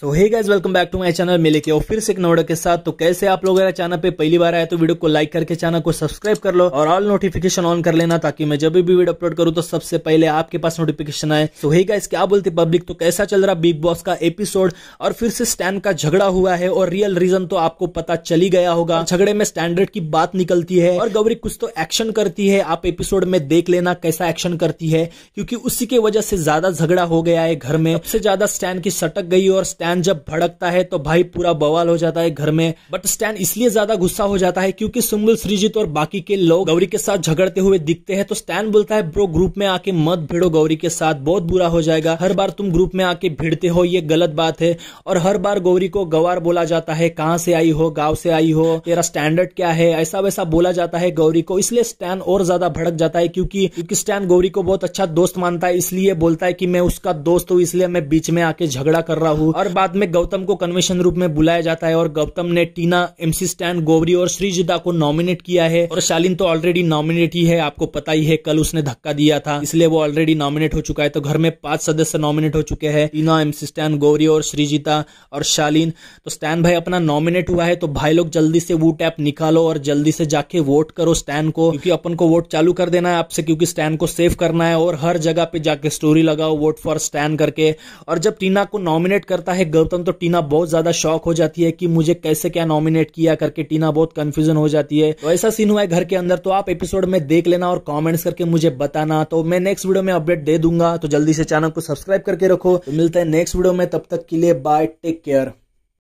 so hey guys welcome back to my channel मिले के और फिर से एक नोडा के साथ तो कैसे आप लोग अगर चैनल पे पहली बार आए तो वीडियो को लाइक करके चैनल को सब्सक्राइब कर लो और ऑल नोटिफिकेशन ऑन कर लेना ताकि मैं जब भी वीडियो अपलोड करूँ तो सबसे पहले आपके पास नोटिफिकेशन आए सो हे गाइज क्या बोलते पब्लिक तो कैसा चल रहा बिग बॉस का एपिसोड और फिर से स्टैंड का झगड़ा हुआ है और रियल रीजन तो आपको पता चली गया होगा झगड़े में स्टैंडर्ड की बात निकलती है और गौरी कुछ तो एक्शन करती है आप एपिसोड में देख लेना कैसा एक्शन करती है क्योंकि उसी की वजह से ज्यादा झगड़ा हो गया है घर में सबसे ज्यादा स्टैंड की सटक गई और स्टैंड स्टैन जब भड़कता है तो भाई पूरा बवाल हो जाता है घर में बट स्टैन इसलिए ज्यादा गुस्सा हो जाता है क्योंकि सुमुल श्रीजीत और बाकी के लोग गौरी के साथ झगड़ते हुए दिखते हैं तो स्टैन बोलता है ब्रो ग्रुप में आके मत भिड़ो गौरी के साथ बहुत बुरा हो जाएगा हर बार तुम ग्रुप में आके भिड़ते हो ये गलत बात है और हर बार गौरी को गवार बोला जाता है कहाँ से आई हो गाँव से आई हो तेरा स्टैंडर्ड क्या है ऐसा वैसा बोला जाता है गौरी को इसलिए स्टैन और ज्यादा भड़क जाता है क्योंकि क्योंकि स्टैन गौरी को बहुत अच्छा दोस्त मानता है इसलिए बोलता है कि मैं उसका दोस्त हूँ इसलिए मैं बीच में आके झगड़ा कर रहा हूँ और बाद में गौतम को कन्वेशन रूप में बुलाया जाता है और गौतम ने टीना एमसी स्टैन गोवरी और श्रीजुदा को नॉमिनेट किया है और शालिन तो ऑलरेडी नॉमिनेट ही है आपको पता ही है कल उसने धक्का दिया था इसलिए वो ऑलरेडी नॉमिनेट हो चुका है तो घर में पांच सदस्य नॉमिनेट हो चुके हैं टीना एमसी स्टैन गौरी और श्रीजीता और शालीन तो स्टैन भाई अपना नॉमिनेट हुआ है तो भाई लोग जल्दी से वो टैप निकालो और जल्दी से जाके वोट करो स्टैन को क्योंकि अपन को वोट चालू कर देना है आपसे क्योंकि स्टैन को सेव करना है और हर जगह पे जाके स्टोरी लगाओ वोट फॉर स्टैन करके और जब टीना को नॉमिनेट करता है गौतम तो टीना बहुत ज्यादा शौक हो जाती है कि मुझे कैसे क्या नॉमिनेट किया करके टीना बहुत कंफ्यूजन हो जाती है तो ऐसा सीन हुआ है घर के अंदर तो आप एपिसोड में देख लेना और कॉमेंट्स करके मुझे बताना तो मैं नेक्स्ट वीडियो में अपडेट दे दूंगा तो जल्दी से चैनल को सब्सक्राइब करके रखो तो मिलते हैं नेक्स्ट वीडियो में तब तक के लिए बाय टेक केयर